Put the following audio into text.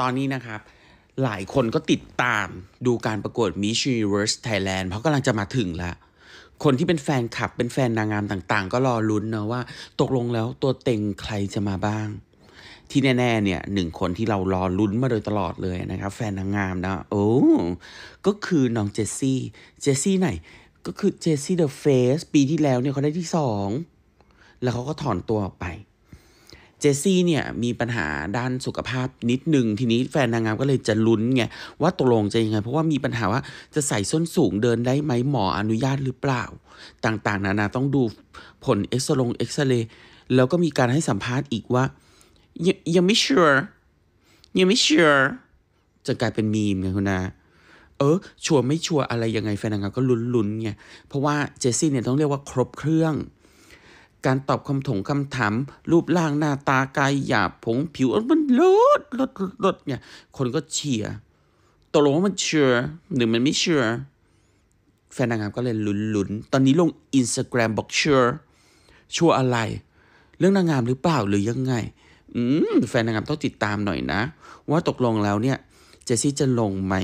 ตอนนี้นะครับหลายคนก็ติดตามดูการประกวด Miss Universe Thailand เพราะกำลังจะมาถึงแล้ว คนที่เป็นแฟนคลับเป็นแฟนนางงามต่างๆ ก็รอลุ้นนะว่าตกลงแล้วตัวเต็งใครจะมาบ้าง ที่แน่ๆเนี่ยหนึ่งคนที่เรารอลุ้นมาโดยตลอดเลยนะครับแฟนนางงามนะโอ้ก็คือน้องเจสซี่เจสซี่ไหนก็คือเจสซี่เดอะเฟสปีที่แล้วเนี่ยเขาได้ที่สองแล้วเขาก็ถอนตัวออกไปเจสซี่เนี่ยมีปัญหาด้านสุขภาพนิดนึงทีนี้แฟนนางงามก็เลยจะลุ้นไงว่าตกลงจะยังไง เพราะว่ามีปัญหาว่าจะใส่ส้นสูงเดินได้ไหมหมออนุญาตหรือเปล่า ต่างๆ นานาต้องดูผลเอ็กซรงเอ็กซเรย์แล้วก็มีการให้สัมภาษณ์อีกว่ายังไม่เชื่อยังไม่เชื่อจะกลายเป็นมีมไงคุณนาเออ ชัวร์ไม่ชัวร์อะไรยังไงแฟนนางงามก็ลุ้นๆไงเพราะว่าเจสซี่เนี่ยต้องเรียกว่าครบเครื่องการตอบคำถงคำถามรูปร่างหน้าตากาย หยาบ ผงผิวมันลดลดลดเนี่ย คนก็เชียร์ตกลงว่ามันเชื่อหรือมันไม่เชื่อแฟนนางงามก็เลยลุ้นนตอนนี้ลงอินสตาแกรมบอกเชื่อชัวอะไร เรื่องนางงามหรือเปล่าหรือยังไงอืมแฟนนางงามต้องติดตามหน่อยนะ ว่าตกลงแล้วเนี่ย เจสซี่จะลงไหม